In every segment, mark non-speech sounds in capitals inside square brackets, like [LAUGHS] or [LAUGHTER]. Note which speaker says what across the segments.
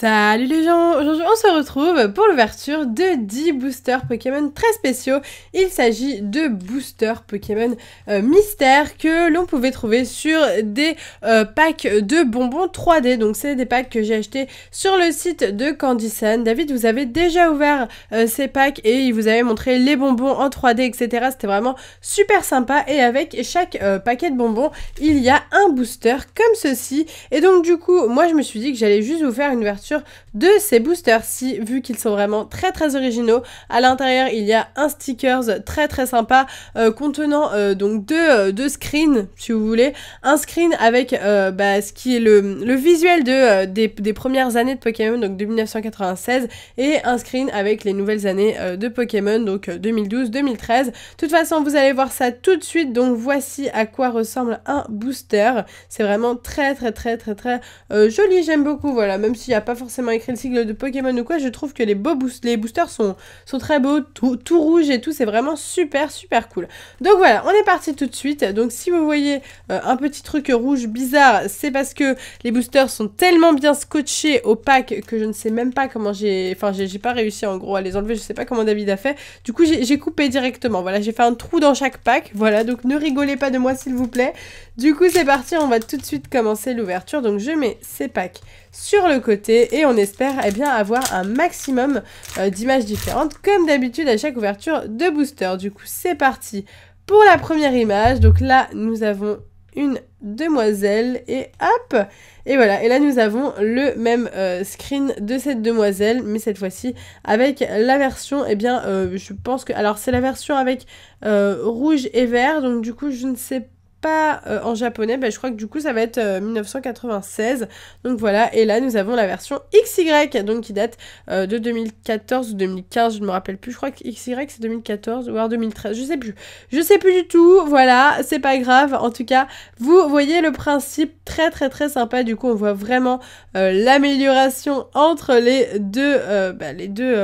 Speaker 1: Salut les gens Aujourd'hui on se retrouve pour l'ouverture de 10 boosters Pokémon très spéciaux. Il s'agit de boosters Pokémon mystère euh, mystères que l'on pouvait trouver sur des euh, packs de bonbons 3D. Donc c'est des packs que j'ai achetés sur le site de Candyson. David vous avez déjà ouvert euh, ces packs et il vous avait montré les bonbons en 3D etc. C'était vraiment super sympa et avec chaque paquet de bonbons il y a un booster comme ceci. Et donc du coup moi je me suis dit que j'allais juste vous faire une ouverture de ces boosters-ci, vu qu'ils sont vraiment très très originaux. À l'intérieur, il y a un stickers très très sympa euh, contenant euh, donc euh, deux, screens, si vous voulez. Un screen avec bah, ce qui est le, visuel de, des, premières années de Pokémon, donc de 1996, et un screen avec les nouvelles années de Pokémon, donc 2012-2013. De toute façon, vous allez voir ça tout de suite, donc voici à quoi ressemble un booster. C'est vraiment très très très très très joli, j'aime beaucoup, voilà, même s'il n'y a pas forcément écrit le sigle de Pokémon ou quoi, je trouve que les beaux boosters sont, sont très beaux, tout, rouge et tout, c'est vraiment super super cool. Donc voilà, on est parti tout de suite. Donc si vous voyez euh, un petit truc rouge bizarre, c'est parce que les boosters sont tellement bien scotchés au pack que je ne sais même pas comment j'ai... Enfin, j'ai pas réussi en gros à les enlever, je sais pas comment David a fait. Du coup, j'ai coupé directement. Voilà, j'ai fait un trou dans chaque pack. Voilà, donc ne rigolez pas de moi s'il vous plaît. Du coup, c'est parti, on va tout de suite commencer l'ouverture. Donc je mets ces packs sur le côté et on espère eh bien, avoir un maximum euh, d'images différentes comme d'habitude à chaque ouverture de booster. Du coup c'est parti pour la première image. Donc là nous avons une demoiselle et hop et voilà et là nous avons le même euh, screen de cette demoiselle mais cette fois-ci avec la version et eh bien euh, je pense que alors c'est la version avec rouge et vert donc du coup je ne sais pas pas euh, en japonais, ben, je crois que du coup ça va être 1996. Euh, donc voilà, et là nous avons la version XY, donc qui date euh, de 2014 ou 2015, je ne me rappelle plus, je crois que XY c'est 2014 ou 2013, je sais plus. Je sais plus du tout, voilà, c'est pas grave. En tout cas, vous voyez le principe très très très sympa, du coup on voit vraiment l'amélioration entre les deux, bah, les, deux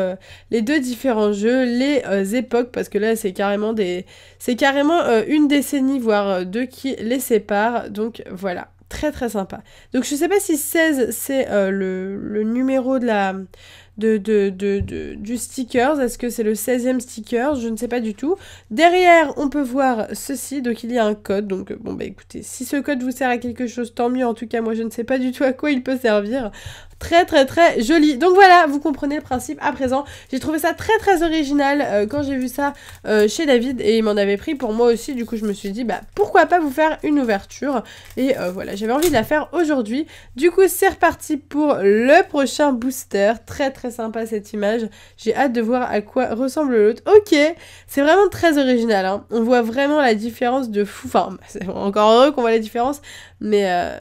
Speaker 1: les deux différents jeux, les époques, parce que là c'est carrément des... C'est carrément une décennie, voire deux qui les sépare Donc voilà, très très sympa. Donc je sais pas si 16 c'est euh, le, numéro de la de, de, du stickers, est-ce que c'est le 16e sticker, je ne sais pas du tout. Derrière, on peut voir ceci, donc il y a un code. Donc bon bah écoutez, si ce code vous sert à quelque chose, tant mieux. En tout cas, moi je ne sais pas du tout à quoi il peut servir très très très joli. Donc voilà, vous comprenez le principe à présent. J'ai trouvé ça très très original euh, quand j'ai vu ça euh, chez David et il m'en avait pris pour moi aussi. Du coup, je me suis dit, bah pourquoi pas vous faire une ouverture Et euh, voilà, j'avais envie de la faire aujourd'hui. Du coup, c'est reparti pour le prochain booster. Très très sympa cette image. J'ai hâte de voir à quoi ressemble l'autre. Ok, c'est vraiment très original. Hein. On voit vraiment la différence de fou. Enfin, [LAUGHS] c'est encore heureux qu'on voit la différence, mais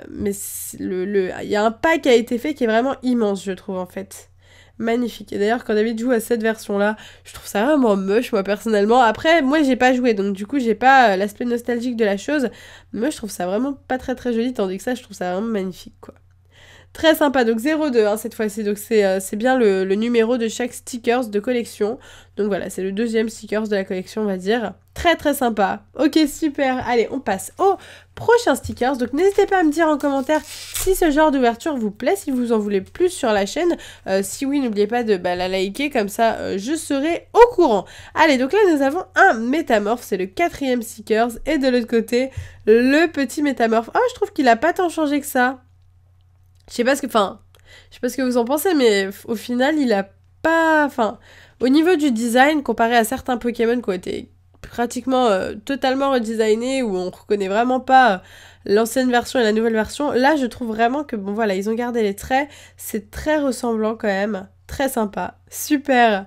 Speaker 1: mais le il y a un pas qui a été fait qui est vraiment immense, je trouve, en fait. Magnifique. Et d'ailleurs, quand David joue à cette version-là, je trouve ça vraiment moche, moi, personnellement. Après, moi, j'ai pas joué, donc du coup, j'ai pas euh, l'aspect nostalgique de la chose. Mais moi, je trouve ça vraiment pas très très joli, tandis que ça, je trouve ça vraiment magnifique, quoi. Très sympa, donc 02 hein, cette fois-ci, donc euh, c'est bien le, le numéro de chaque stickers de collection. Donc voilà, c'est le deuxième stickers de la collection, on va dire. Très très sympa. Ok, super. Allez, on passe au prochain stickers. Donc n'hésitez pas à me dire en commentaire si ce genre d'ouverture vous plaît, si vous en voulez plus sur la chaîne. Euh, si oui, n'oubliez pas de bah, la liker, comme ça euh, je serai au courant. Allez, donc là nous avons un métamorphe, c'est le quatrième stickers. Et de l'autre côté, le petit métamorphe. Oh, je trouve qu'il a pas tant changé que ça. Je sais pas ce que... Enfin, je sais pas ce que vous en pensez, mais au final, il a pas... Enfin, au niveau du design, comparé à certains Pokémon qui ont été pratiquement euh, totalement redesigné où on reconnaît vraiment pas euh, l'ancienne version et la nouvelle version. Là, je trouve vraiment que, bon voilà, ils ont gardé les traits. C'est très ressemblant quand même. Très sympa. Super.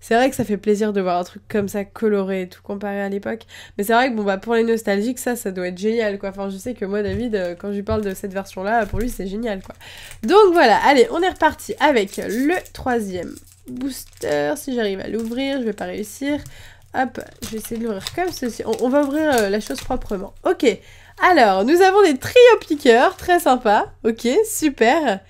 Speaker 1: C'est vrai que ça fait plaisir de voir un truc comme ça coloré et tout comparé à l'époque. Mais c'est vrai que bon bah pour les nostalgiques ça ça doit être génial quoi. Enfin je sais que moi David euh, quand je lui parle de cette version là pour lui c'est génial quoi. Donc voilà, allez on est reparti avec le troisième booster. Si j'arrive à l'ouvrir je vais pas réussir. Hop, je vais essayer de l'ouvrir comme ceci. On, va ouvrir euh, la chose proprement. Ok, alors, nous avons des trio piqueurs, très sympa. Ok, super.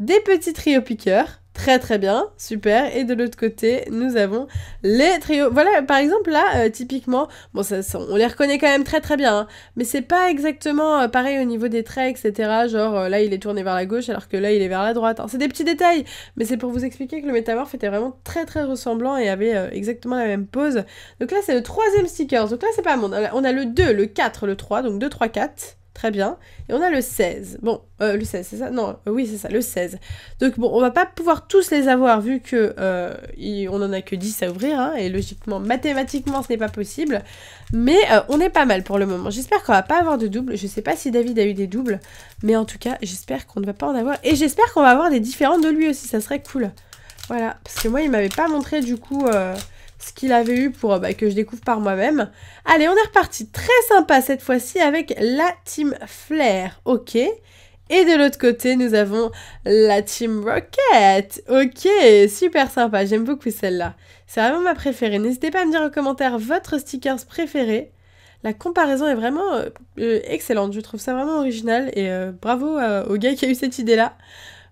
Speaker 1: Des petits trio piqueurs. Très très bien, super. Et de l'autre côté, nous avons les trios. Voilà, par exemple là, euh, typiquement, bon, ça, on les reconnaît quand même très très bien, hein. mais c'est pas exactement euh, pareil au niveau des traits, etc. Genre euh, là, il est tourné vers la gauche alors que là, il est vers la droite. Hein. C'est des petits détails, mais c'est pour vous expliquer que le métamorphe était vraiment très très ressemblant et avait exactement la même pose. Donc là, c'est le troisième sticker. Donc là, c'est pas mon. On a le 2, le 4, le 3, donc 2, 3, 4. Très bien. Et on a le 16. Bon, euh, le 16, c'est ça Non, euh, oui, c'est ça, le 16. Donc bon, on va pas pouvoir tous les avoir vu que euh, on en a que 10 à ouvrir, hein, et logiquement, mathématiquement, ce n'est pas possible. Mais on est pas mal pour le moment. J'espère qu'on va pas avoir de double. Je sais pas si David a eu des doubles, mais en tout cas, j'espère qu'on ne va pas en avoir. Et j'espère qu'on va avoir des différents de lui aussi, ça serait cool. Voilà, parce que moi, il m'avait pas montré du coup ce qu'il avait eu pour bah, que je découvre par moi-même. Allez, on est reparti. Très sympa cette fois-ci avec la team Flair. Ok. Et de l'autre côté, nous avons la Team Rocket. Ok, super sympa, j'aime beaucoup celle-là. C'est vraiment ma préférée. N'hésitez pas à me dire en commentaire votre stickers préféré. La comparaison est vraiment euh, euh, excellente, je trouve ça vraiment original et euh, bravo au gars qui a eu cette idée-là.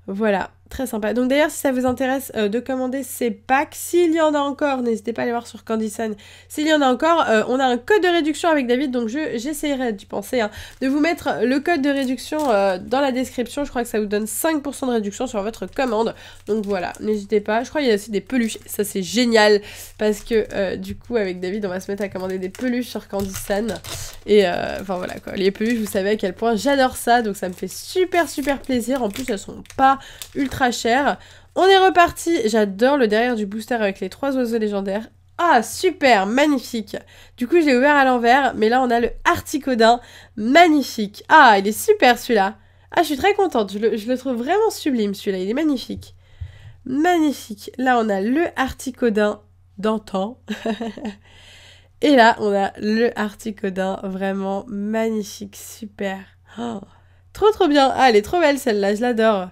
Speaker 1: Voilà, très sympa. Donc d'ailleurs, si ça vous intéresse euh, de commander ces packs, s'il y en a encore, n'hésitez pas à aller voir sur Candyson. S'il y en a encore, euh, on a un code de réduction avec David, donc j'essaierai d'y penser, hein, de vous mettre le code de réduction euh, dans la description. Je crois que ça vous donne 5% de réduction sur votre commande. Donc voilà, n'hésitez pas. Je crois qu'il y a aussi des peluches. Ça, c'est génial parce que du coup, avec David, on va se mettre à commander des peluches sur Candyson. Et enfin voilà quoi. Les peluches, vous savez à quel point j'adore ça, donc ça me fait super super plaisir. En plus, elles sont pas ultra cher. On est reparti. J'adore le derrière du booster avec les trois oiseaux légendaires. Ah, super, magnifique. Du coup, je l'ai ouvert à l'envers, mais là, on a le Articodin. Magnifique. Ah, il est super celui-là. Ah, je suis très contente. Je le, trouve vraiment sublime celui-là. Il est magnifique. Magnifique. Là, on a le Articodin d'antan. [LAUGHS] Et là, on a le Articodin. Vraiment magnifique, super. Oh, trop, trop bien. Ah, elle est trop belle celle-là. Je l'adore.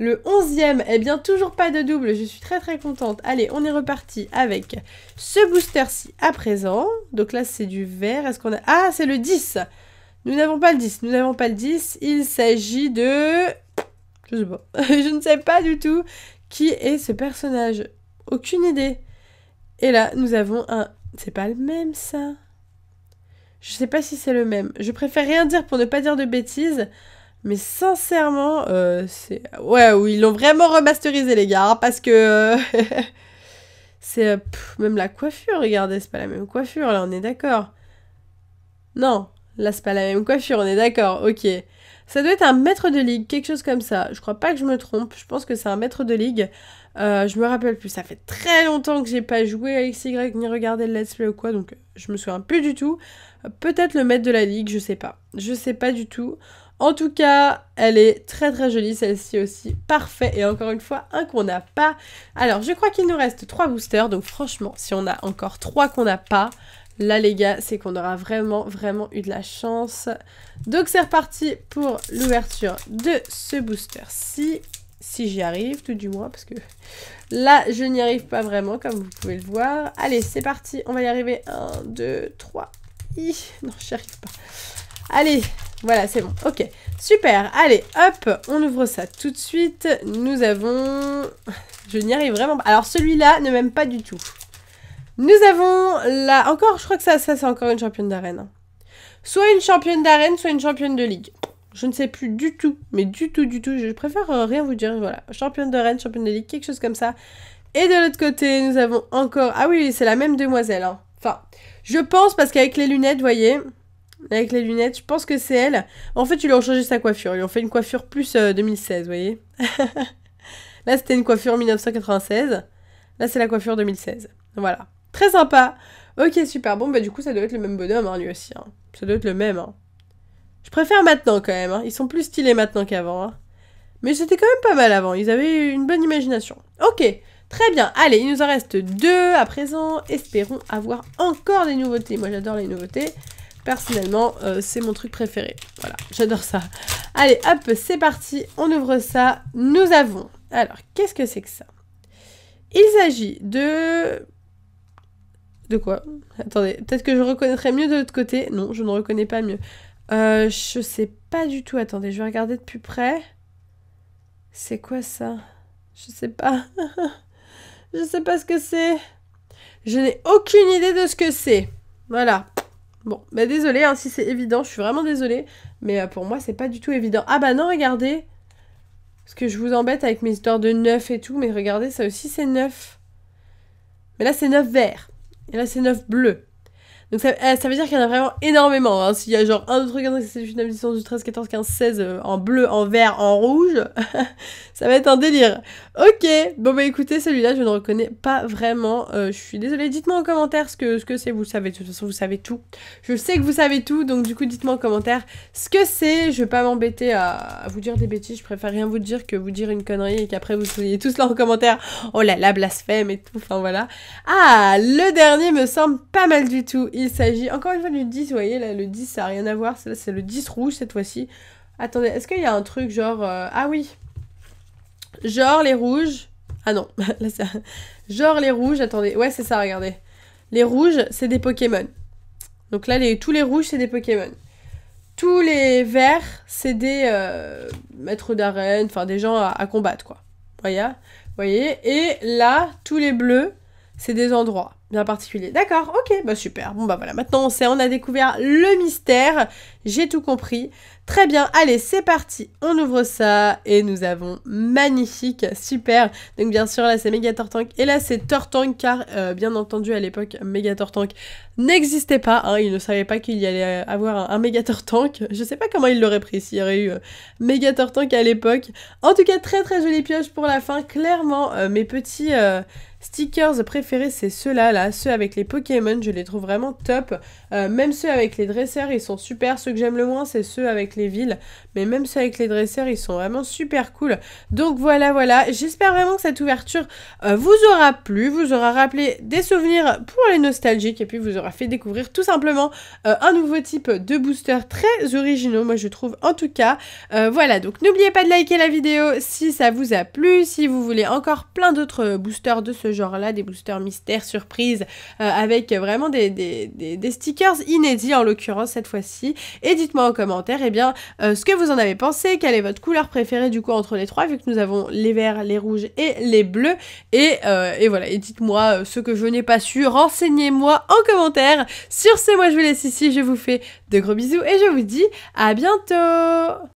Speaker 1: Le 11e, eh bien toujours pas de double, je suis très très contente. Allez, on est reparti avec ce booster-ci à présent. Donc là c'est du vert, est-ce qu'on a... Ah, c'est le 10 Nous n'avons pas le 10, nous n'avons pas le 10, il s'agit de... Je sais pas, [LAUGHS] je ne sais pas du tout qui est ce personnage. Aucune idée. Et là, nous avons un... C'est pas le même ça je sais pas si c'est le même. Je préfère rien dire pour ne pas dire de bêtises. Mais sincèrement, euh, c'est. Ouais, oui, ils l'ont vraiment remasterisé, les gars, hein, parce que. Euh, [LAUGHS] c'est. Euh, même la coiffure, regardez, c'est pas la même coiffure, là, on est d'accord. Non, là, c'est pas la même coiffure, on est d'accord, ok. Ça doit être un maître de ligue, quelque chose comme ça. Je crois pas que je me trompe, je pense que c'est un maître de ligue. je me rappelle plus, ça fait très longtemps que j'ai pas joué à XY ni regardé le Let's Play ou quoi, donc je me souviens plus du tout. Peut-être le maître de la ligue, je sais pas. Je sais pas du tout. En tout cas, elle est très très jolie, celle-ci aussi, parfait, et encore une fois, un qu'on n'a pas. Alors, je crois qu'il nous reste trois boosters, donc franchement, si on a encore trois qu'on n'a pas, là les gars, c'est qu'on aura vraiment vraiment eu de la chance. Donc c'est reparti pour l'ouverture de ce booster-ci, si j'y arrive, tout du moins, parce que là, je n'y arrive pas vraiment, comme vous pouvez le voir. Allez, c'est parti, on va y arriver, 1, 2, 3, non, j'y arrive pas. Allez, voilà, c'est bon. Ok, super. Allez, hop, on ouvre ça tout de suite. Nous avons... [LAUGHS] Je n'y arrive vraiment pas. Alors, celui-là ne m'aime pas du tout. Nous avons là... Encore, je crois que ça, ça c'est encore une championne d'arène. Hein. Soit une championne d'arène, soit une championne de ligue. Je ne sais plus du tout, mais du tout, du tout. Je préfère euh, rien vous dire. Voilà, championne d'arène, championne de ligue, quelque chose comme ça. Et de l'autre côté, nous avons encore... Ah oui, c'est la même demoiselle. Hein. Enfin, je pense parce qu'avec les lunettes, vous voyez, avec les lunettes. Je pense que c'est elle. En fait, ils lui ont changé sa coiffure. Ils lui ont fait une coiffure plus 2016, euh, vous voyez. [LAUGHS] Là, c'était une coiffure 1996. Là, c'est la coiffure 2016. Voilà. Très sympa. Ok, super. Bon, bah du coup, ça doit être le même bonhomme, hein, lui aussi. Hein. Ça doit être le même. Hein. Je préfère maintenant, quand même. Ils sont plus stylés maintenant qu'avant. Mais c'était quand même pas mal avant. Ils avaient une bonne imagination. Ok. Très bien, allez, il nous en reste deux à présent. Espérons avoir encore des nouveautés. Moi, j'adore les nouveautés. Personnellement, euh, c'est mon truc préféré. Voilà, j'adore ça. Allez, hop, c'est parti. On ouvre ça. Nous avons... Alors, qu'est-ce que c'est que ça Il s'agit de... De quoi Attendez, peut-être que je reconnaîtrais mieux de l'autre côté. Non, je ne reconnais pas mieux. je euh, je sais pas du tout. Attendez, je vais regarder de plus près. C'est quoi ça Je sais pas. [LAUGHS] je sais pas ce que c'est. Je n'ai aucune idée de ce que c'est. Voilà. Bon, bah désolé, hein, si c'est évident, je suis vraiment désolée, mais euh, pour moi c'est pas du tout évident. Ah bah non, regardez Parce que je vous embête avec mes histoires de neuf et tout, mais regardez, ça aussi c'est neuf. Mais là c'est neuf vert, et là c'est neuf bleu. Donc ça, euh, ça veut dire qu'il y en a vraiment énormément. Hein. S'il y a genre un autre 3, 4, 5, 6, 7, 8, 9, 10, 13, 14, 15, 16 en bleu, en vert, en rouge, [LAUGHS] ça va être un délire. Ok, bon bah écoutez, celui-là je ne reconnais pas vraiment. Euh, je suis désolée, dites-moi en commentaire ce que c'est, ce que vous savez. De toute façon, vous savez tout. Je sais que vous savez tout, donc du coup, dites-moi en commentaire ce que c'est. Je vais pas m'embêter à, vous dire des bêtises. Je préfère rien vous dire que vous dire une connerie et qu'après vous soyez tous là en commentaire. Oh là la blasphème et tout. Enfin voilà. Ah, le dernier me semble pas mal du tout il s'agit encore une fois du 10, vous voyez, là, le 10, ça n'a rien à voir, c'est le 10 rouge cette fois-ci. Attendez, est-ce qu'il y a un truc genre... Euh, ah oui Genre les rouges... Ah non, [LAUGHS] là c'est... Genre les rouges, attendez, ouais c'est ça, regardez. Les rouges, c'est des Pokémon. Donc là, les, tous les rouges, c'est des Pokémon. Tous les verts, c'est des euh, maîtres d'arène, enfin des gens à, combattre, quoi. Voyez, voyez. Et là, tous les bleus, c'est des endroits bien particuliers. D'accord, ok, bah super. Bon bah voilà, maintenant on sait, on a découvert le mystère. J'ai tout compris. Très bien, allez, c'est parti. On ouvre ça et nous avons magnifique, super. Donc bien sûr, là c'est Megatortank et là c'est Tortank, car euh, bien entendu à l'époque Megatortank n'existait pas. Hein, il ne savait pas qu'il y allait avoir un, un Megatortank. Je sais pas comment il l'aurait pris s'il y aurait eu euh, à l'époque. En tout cas, très très jolie pioche pour la fin, clairement. Euh, mes petits euh, stickers préférés, c'est ceux-là, là, ceux avec les Pokémon, je les trouve vraiment top. Euh, même ceux avec les dresseurs, ils sont super. Ceux que j'aime le moins, c'est ceux avec les villes. Mais même ceux avec les dresseurs, ils sont vraiment super cool. Donc voilà, voilà. J'espère vraiment que cette ouverture euh, vous aura plu, vous aura rappelé des souvenirs pour les nostalgiques et puis vous aura fait découvrir tout simplement euh, un nouveau type de booster très originaux, moi je trouve en tout cas. voilà, donc n'oubliez pas de liker la vidéo si ça vous a plu, si vous voulez encore plein d'autres boosters de ce genre genre-là, des boosters mystères, surprises, euh, avec vraiment des, des, stickers inédits en l'occurrence cette fois-ci. Et dites-moi en commentaire eh bien, euh, ce que vous en avez pensé, quelle est votre couleur préférée du coup entre les trois, vu que nous avons les verts, les rouges et les bleus. Et, euh, et voilà, et dites-moi ce que je n'ai pas su, renseignez-moi en commentaire. Sur ce, moi je vous laisse ici, je vous fais de gros bisous et je vous dis à bientôt